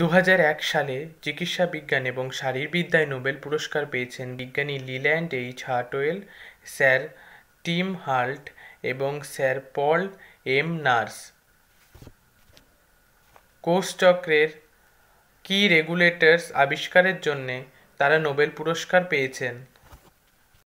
দু সালে চিকিৎসা বিজ্ঞান এবং শারীরবিদ্যায় নোবেল পুরস্কার পেয়েছেন বিজ্ঞানী Leland H Hartwell sir Tim Hunt এবং স্যার পল এম নার্স কোষচক্রের কি রেগুলেটরস আবিষ্কারের জন্যে তারা নোবেল পুরস্কার পেয়েছেন